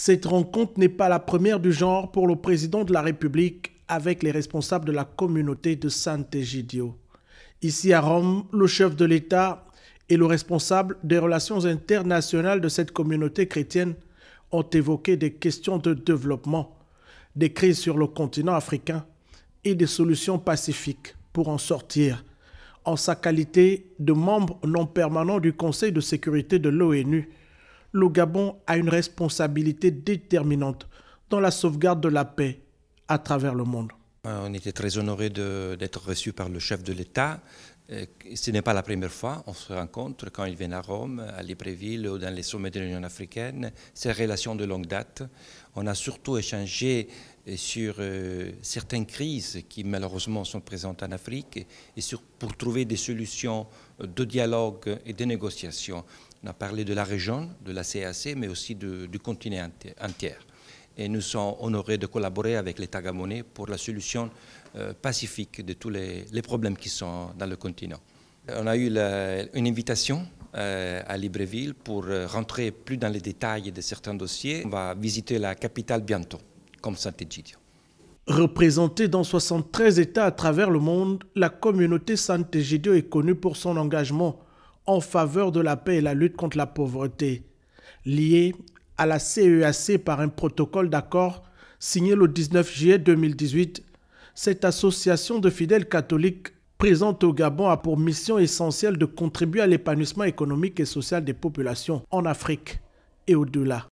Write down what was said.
Cette rencontre n'est pas la première du genre pour le président de la République avec les responsables de la communauté de Sant'Egidio. Ici à Rome, le chef de l'État et le responsable des relations internationales de cette communauté chrétienne ont évoqué des questions de développement, des crises sur le continent africain et des solutions pacifiques pour en sortir. En sa qualité de membre non permanent du Conseil de sécurité de l'ONU, le Gabon a une responsabilité déterminante dans la sauvegarde de la paix à travers le monde. Euh, on était très honorés d'être reçus par le chef de l'État. Euh, ce n'est pas la première fois, on se rencontre quand il viennent à Rome, à Libreville ou dans les sommets de l'Union africaine. Ces relation de longue date. On a surtout échangé euh, sur certaines crises qui malheureusement sont présentes en Afrique et pour trouver des solutions de dialogue et de négociation. On a parlé de la région, de la CAC, mais aussi du continent entier. Et nous sommes honorés de collaborer avec l'État gamonais pour la solution euh, pacifique de tous les, problèmes qui sont dans le continent. On a eu une invitation euh, à Libreville pour euh, rentrer plus dans les détails de certains dossiers. On va visiter la capitale bientôt, comme Saint-Egidio. Représentée dans 73 États à travers le monde, la communauté Saint-Egidio est connue pour son engagement en faveur de la paix et la lutte contre la pauvreté, liée à la CEAC e par un protocole d'accord signé le 19 juillet 2018, cette association de fidèles catholiques présente au Gabon a pour mission essentielle de contribuer à l'épanouissement économique et social des populations en Afrique et au-delà.